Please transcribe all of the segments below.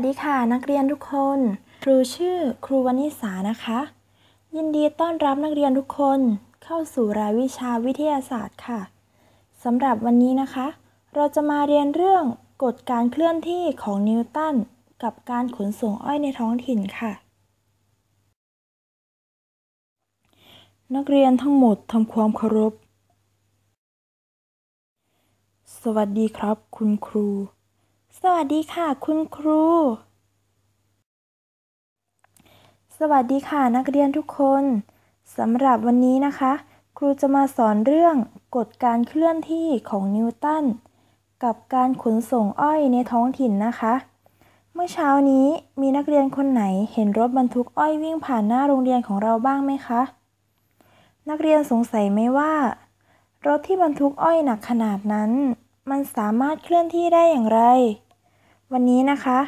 วัสดีค่ะนักเรียนทุกคน ครูชื่อครูวนิสานะคะ ยินดีต้อนรับนักเรียนทุกคนเข้าสู่รายวิชาวิทยาศาสตร์ค่ะ สำหรับวันนี้นะคะ เราจะมาเรียนเรื่องกฎการเคลื่อนที่ของนิวตันกับการขนส่งอ้อยในท้องถิ่นค่ะ นักเรียนทั้งหมดทำความเคารพ สวัสดีครับคุณครูสวัสดีค่ะคุณครู สวัสดีค่ะ นักเรียนทุกคน สำหรับวันนี้นะคะ ครูจะมาสอนเรื่องกฎการเคลื่อนที่ของนิวตันกับการขนส่งอ้อยในท้องถิ่นนะคะ เมื่อเช้านี้มีนักเรียนคนไหนเห็นรถบรรทุกอ้อยวิ่งผ่านหน้าโรงเรียนของเราบ้างไหมคะ นักเรียนสงสัยไหมว่า รถที่บรรทุกอ้อยหนักขนาดนั้น มันสามารถเคลื่อนที่ได้อย่างไรวันนี้นะคะ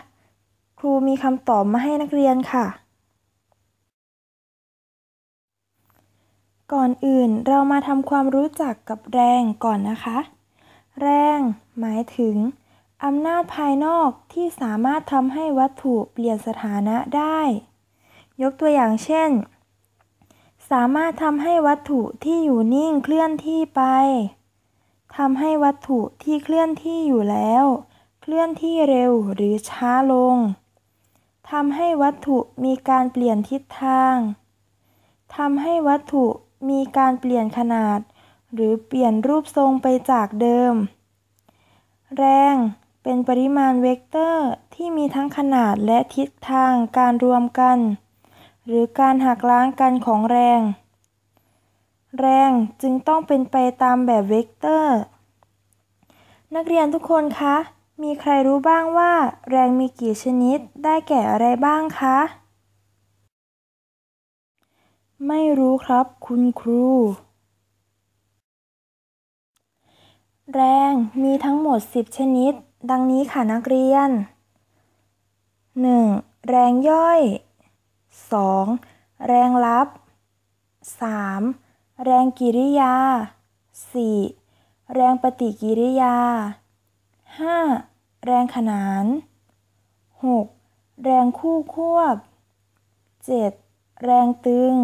ครูมีคำตอบมาให้นักเรียนค่ะ ก่อนอื่นเรามาทำความรู้จักกับแรงก่อนนะคะ แรงหมายถึงอำนาจภายนอกที่สามารถทำให้วัตถุเปลี่ยนสถานะได้ ยกตัวอย่างเช่น สามารถทำให้วัตถุที่อยู่นิ่งเคลื่อนที่ไปทำให้วัตถุที่เคลื่อนที่อยู่แล้วเคลื่อนที่เร็วหรือช้าลง ทำให้วัตถุมีการเปลี่ยนทิศทาง ทำให้วัตถุมีการเปลี่ยนขนาด หรือเปลี่ยนรูปทรงไปจากเดิม แรงเป็นปริมาณเวกเตอร์ที่มีทั้งขนาดและทิศทางการรวมกัน หรือการหักล้างกันของแรง แรงจึงต้องเป็นไปตามแบบเวกเตอร์ นักเรียนทุกคน คะมีใครรู้บ้างว่า แรงมีกี่ชนิด ได้แก่อะไรบ้างคะ ไม่รู้ครับคุณครู แรงมีทั้งหมด 10 ชนิด ดังนี้ค่ะ นักเรียน 1. แรงย่อย 2. แรงลับ 3. แรงกิริยา 4. แรงปฏิกิริยา 5. แรงขนาน 6. แรงคู่ควบ 7. แรงตึง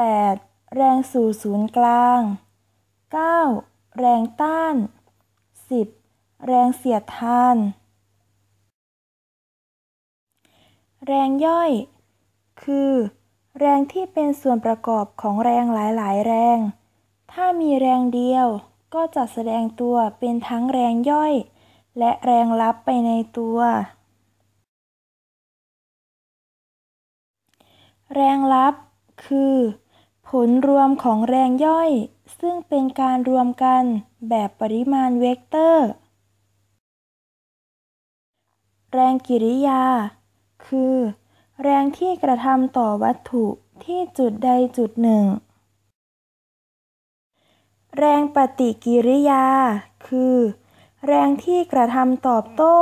8. แรงสู่ศูนย์กลาง 9. แรงต้าน 10. แรงเสียดทาน แรงย่อย คือ แรงที่เป็นส่วนประกอบของแรงหลายๆ แรง ถ้ามีแรงเดียว ก็จะแสดงตัวเป็นทั้งแรงย่อยและแรงลับไปในตัว แรงลับคือ ผลรวมของแรงย่อย ซึ่งเป็นการรวมกันแบบปริมาณเวกเตอร์ แรงกิริยาคือ แรงที่กระทำต่อวัตถุที่จุดใดจุดหนึ่ง แรงปฏิกิริยาคือแรงที่กระทำตอบโต้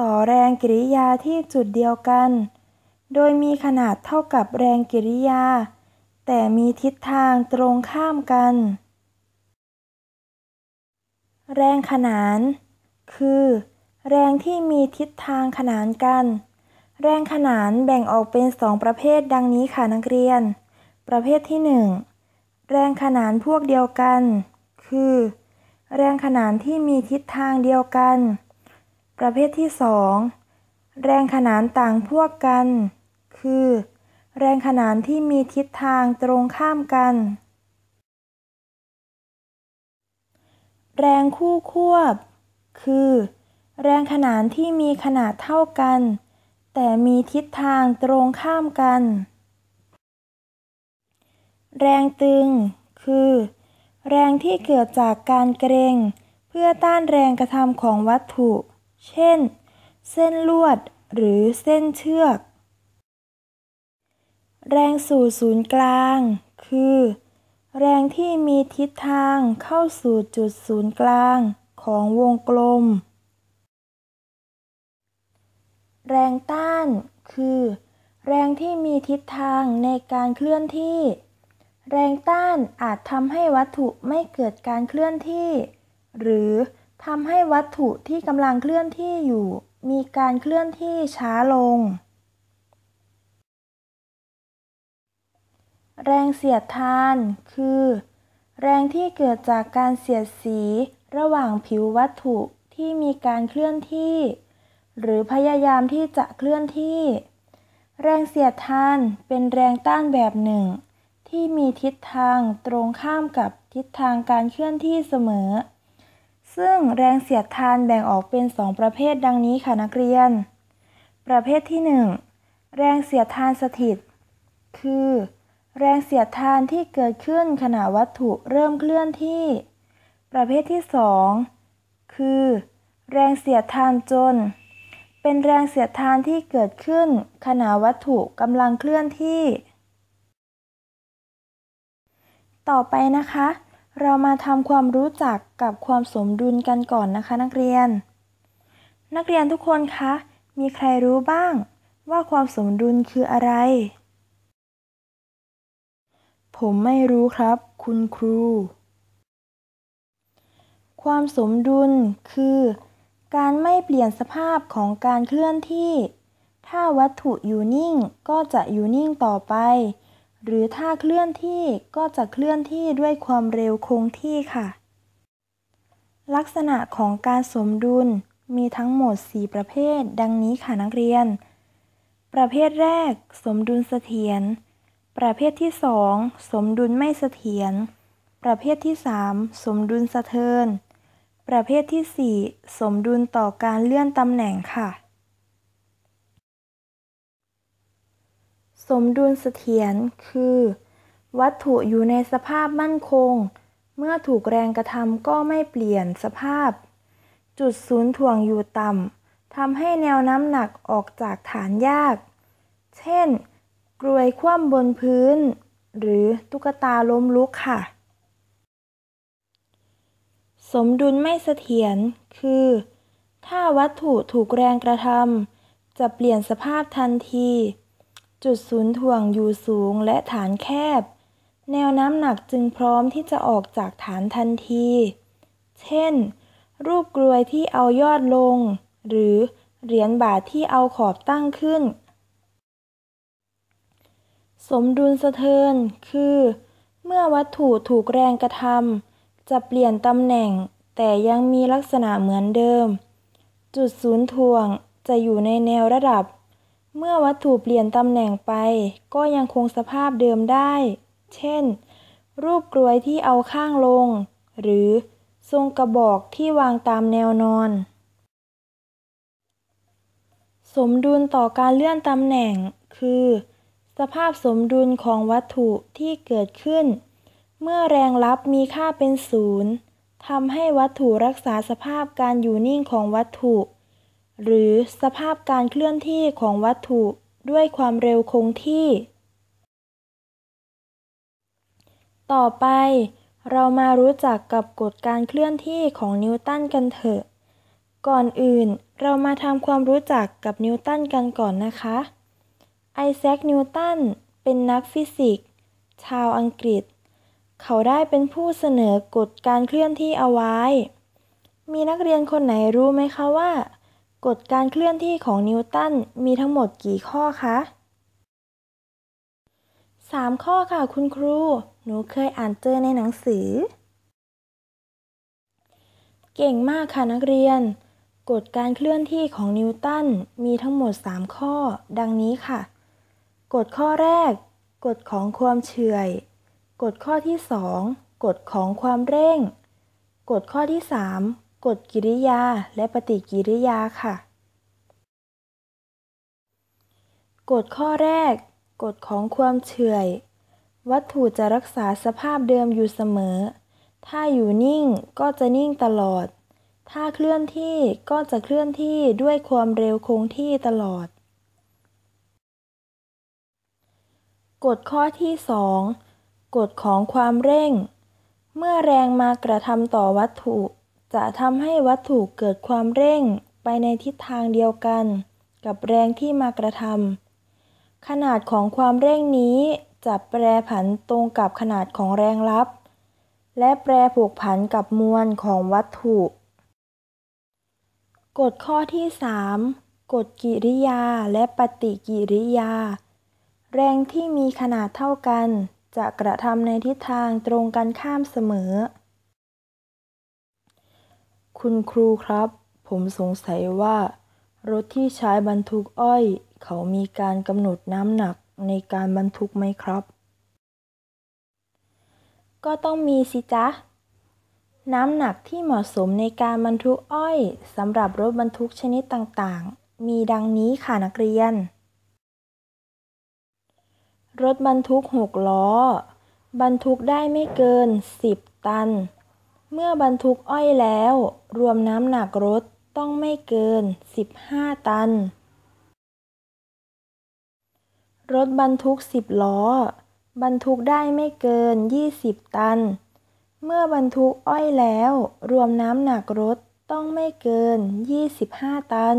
ต่อแรงกิริยาที่จุดเดียวกัน โดยมีขนาดเท่ากับแรงกิริยา แต่มีทิศทางตรงข้ามกัน แรงขนาน คือ แรงที่มีทิศทางขนานกัน แรงขนานแบ่งออกเป็นสองประเภทดังนี้ค่ะนักเรียน ประเภทที่ 1 แรงขนานพวกเดียวกัน คือแรงขนานที่มีทิศทางเดียวกัน ประเภทที่2แรงขนานต่างพวกกัน คือ แรงขนานที่มีทิศทางตรงข้ามกัน แรงคู่ควบ คือ แรงขนานที่มีขนาดเท่ากัน แต่มีทิศทางตรงข้ามกัน แรงตึง คือแรงที่เกิดจากการเกรง เพื่อต้านแรงกระทำของวัตถุ เช่น เส้นลวดหรือเส้นเชือก แรงสู่ศูนย์กลาง คือ แรงที่มีทิศทางเข้าสู่จุดศูนย์กลาง ของวงกลม แรงต้านคือ แรงที่มีทิศทางในการเคลื่อนที่แรงต้านอาจทำให้วัตถุไม่เกิดการเคลื่อนที่ หรือทำให้วัตถุที่กำลังเคลื่อนที่อยู่ มีการเคลื่อนที่ช้าลง แรงเสียดทานคือ แรงที่เกิดจากการเสียดสีระหว่างผิววัตถุที่มีการเคลื่อนที่ หรือพยายามที่จะเคลื่อนที่ แรงเสียดทานเป็นแรงต้านแบบหนึ่งที่มีทิศทางตรงข้ามกับทิศทางการเคลื่อนที่เสมอ ซึ่งแรงเสียดทานแบ่งออกเป็น2ประเภทดังนี้ค่ะนักเรียน ประเภทที่ 1 แรงเสียดทานสถิต คือ แรงเสียดทานที่เกิดขึ้นขณะวัตถุเริ่มเคลื่อนที่ ประเภทที่ 2 คือ แรงเสียดทานจน เป็นแรงเสียดทานที่เกิดขึ้นขณะวัตถุกำลังเคลื่อนที่ต่อไปนะคะ เรามาทำความรู้จักกับความสมดุลกันก่อนนะคะนักเรียน นักเรียนทุกคนคะ มีใครรู้บ้างว่าความสมดุลคืออะไร ผมไม่รู้ครับ คุณครู ความสมดุลคือการไม่เปลี่ยนสภาพของการเคลื่อนที่ ถ้าวัตถุอยู่นิ่งก็จะอยู่นิ่งต่อไปหรือถ้าเคลื่อนที่ก็จะเคลื่อนที่ด้วยความเร็วคงที่ค่ะ ลักษณะของการสมดุลมีทั้งหมด 4 ประเภท ดังนี้ค่ะนักเรียน ประเภทแรก สมดุลเสถียรประเภทที่ 2 สมดุลไม่เสถียรประเภทที่ 3 สมดุลสะเทินประเภทที่ 4 สมดุลต่อการเลื่อนตำแหน่งค่ะมดุลเสถียรคือ วัตถุอยู่ในสภาพมั่นคง เมื่อถูกแรงกระทำก็ไม่เปลี่ยนสภาพ จุดศูนย์ถ่วงอยู่ต่ำทำให้แนวน้ำหนักออกจากฐานยาก เช่น กลวยคว่ำบนพื้น หรือตุ๊กตาล้มลุกค่ะ สมดุลไม่เสถียรคือ ถ้าวัตถุถูกแรงกระทำจะเปลี่ยนสภาพทันทีจุดศูนย์ถ่วงอยู่สูงและฐานแคบ แนวน้ำหนักจึงพร้อมที่จะออกจากฐานทันที เช่น รูปกลวยที่เอายอดลง หรือเหรียญบาทที่เอาขอบตั้งขึ้น สมดุลสะเทือนคือ เมื่อวัตถุถูกแรงกระทำ จะเปลี่ยนตำแหน่งแต่ยังมีลักษณะเหมือนเดิม จุดศูนย์ถ่วงจะอยู่ในแนวระดับเมื่อวัตถุเปลี่ยนตำแหน่งไป ก็ยังคงสภาพเดิมได้ เช่น รูปกลวยที่เอาข้างลง หรือ ทรงกระบอกที่วางตามแนวนอน สมดุลต่อการเลื่อนตำแหน่ง คือ สภาพสมดุลของวัตถุที่เกิดขึ้น เมื่อแรงรับมีค่าเป็นศูนย์ทำให้วัตถุรักษาสภาพการอยู่นิ่งของวัตถุหรือสภาพการเคลื่อนที่ของวัตถุด้วยความเร็วคงที่ ต่อไป เรามารู้จักกับกฎการเคลื่อนที่ของนิวตันกันเถอะ ก่อนอื่นเรามาทำความรู้จักกับนิวตัน กันก่อนนะคะไอแซคนิวตัน เป็นนักฟิสิกส์ชาวอังกฤษ เขาได้เป็นผู้เสนอกฎการเคลื่อนที่เอาไว้ มีนักเรียนคนไหนรู้ไหมคะว่ากฎการเคลื่อนที่ของนิวตันมีทั้งหมดกี่ข้อคะ 3 ข้อค่ะคุณครู หนูเคยอ่านเจอในหนังสือ เก่งมากค่ะนักเรียน กฎการเคลื่อนที่ของนิวตันมีทั้งหมด 3 ข้อ ดังนี้ค่ะ กฎข้อแรก กฎของความเฉื่อย กฎข้อที่ 2กฎของความเร่ง กฎข้อที่ 3กฎกิริยาและปฏิกิริยาค่ะ กฎข้อแรก กฎของความเฉื่อย วัตถุจะรักษาสภาพเดิมอยู่เสมอ ถ้าอยู่นิ่งก็จะนิ่งตลอด ถ้าเคลื่อนที่ก็จะเคลื่อนที่ด้วยความเร็วคงที่ตลอด กฎข้อที่ 2 กฎของความเร่ง เมื่อแรงมากระทำต่อวัตถุจะทำให้วัตถุเกิดความเร่งไปในทิศทางเดียวกัน กับแรงที่มากระทำขนาดของความเร่งนี้จะแปรผันตรงกับขนาดของแรงลับ และแปรผูกผันกับมวลของวัตถุ กฎข้อที่ 3 กฎกิริยาและปฏิกิริยา แรงที่มีขนาดเท่ากัน จะกระทำในทิศทางตรงกันข้ามเสมอคุณครูครับ ผมสงสัยว่ารถที่ใช้บรรทุกอ้อย เขามีการกำหนดน้ำหนักในการบรรทุกไหมครับ ก็ต้องมีสิจ๊ะ น้ำหนักที่เหมาะสมในการบรรทุกอ้อยสำหรับรถบรรทุกชนิดต่างๆ มีดังนี้ค่ะนักเรียน รถบรรทุก6ล้อ บรรทุกได้ไม่เกิน 10 ตันเมื่อบรรทุกอ้อยแล้ว รวมน้ำหนักรถต้องไม่เกิน15 ตัน รถบรรทุก10ล้อ บรรทุกได้ไม่เกิน20ตัน เมื่อบรรทุกอ้อยแล้ว รวมน้ำหนักรถต้องไม่เกิน25ตัน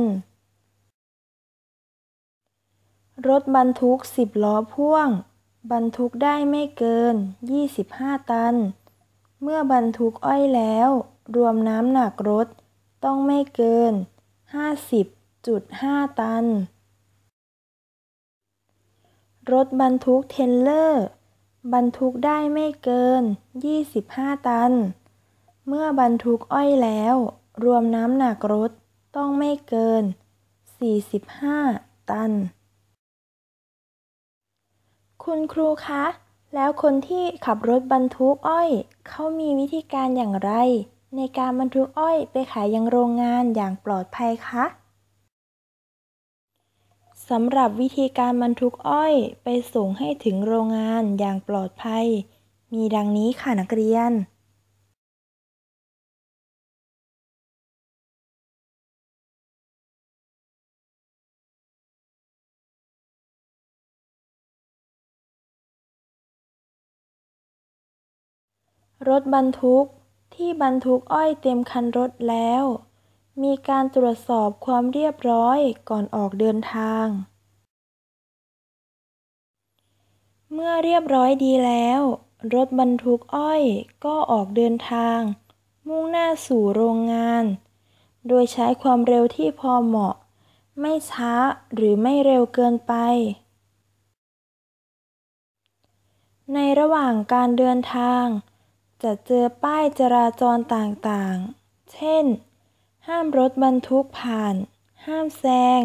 รถบรรทุก10ล้อพ่วง บรรทุกได้ไม่เกิน25ตันเมื่อบรรทุกอ้อยแล้ว รวมน้ำหนักรถต้องไม่เกิน50.5ตัน รถบรรทุกเทนเลอร์บรรทุกได้ไม่เกิน25ตัน เมื่อบรรทุกอ้อยแล้ว รวมน้ำหนักรถต้องไม่เกิน45ตัน คุณครูคะแล้วคนที่ขับรถบรรทุกอ้อย เขา มีวิธีการอย่างไร ในการบรรทุกอ้อยไปขายยังโรงงานอย่างปลอดภัยคะสำหรับวิธีการบรรทุกอ้อยไปส่งให้ถึงโรงงานอย่างปลอดภัย มีดังนี้ ค่ะนักเรียนรถบรรทุกที่บรรทุกอ้อยเต็มคันรถแล้ว มีการตรวจสอบความเรียบร้อยก่อนออกเดินทาง เมื่อเรียบร้อยดีแล้ว รถบรรทุกอ้อยก็ออกเดินทาง มุ่งหน้าสู่โรงงาน โดยใช้ความเร็วที่พอเหมาะ ไม่ช้าหรือไม่เร็วเกินไป ในระหว่างการเดินทางจะเจอป้ายจราจรต่างๆ เช่น ห้ามรถบรรทุกผ่าน ห้ามแซง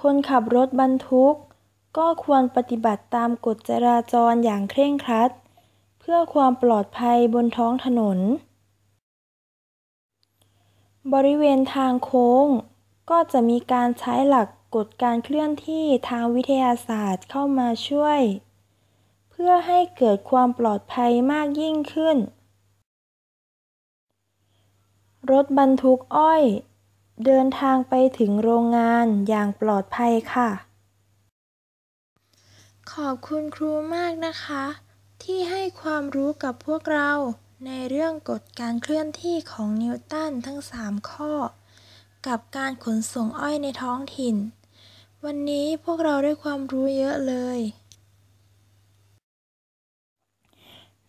คนขับรถบรรทุกก็ควรปฏิบัติตามกฎจราจรอย่างเคร่งครัด เพื่อความปลอดภัยบนท้องถนน บริเวณทางโค้ง ก็จะมีการใช้หลักกฎการเคลื่อนที่ทางวิทยาศาสตร์เข้ามาช่วยพื่อให้เกิดความปลอดภัยมากยิ่งขึ้น รถบรรทุกอ้อย เดินทางไปถึงโรงงานอย่างปลอดภัยค่ะ ขอบคุณครูมากนะคะ ที่ให้ความรู้กับพวกเราในเรื่องกฎการเคลื่อนที่ของนิวตันทั้ง 3 ข้อ กับการขนส่งอ้อยในท้องถิ่น วันนี้พวกเราได้ความรู้เยอะเลย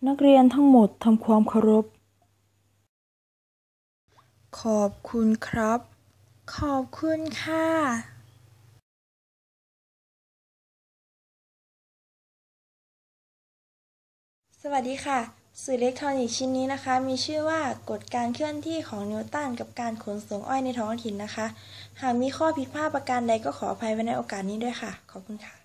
นักเรียนทั้งหมดทำความเคารพ ขอบคุณครับ ขอบคุณค่ะ สวัสดีค่ะ สื่ออิเล็กทรอนิกส์ชิ้นนี้นะคะ มีชื่อว่ากฎการเคลื่อนที่ของนิวตันกับการขนส่งอ้อยในท้องถิ่นนะคะ หากมีข้อผิดพลาดประการใดก็ขออภัยไว้ในโอกาสนี้ด้วยค่ะ ขอบคุณค่ะ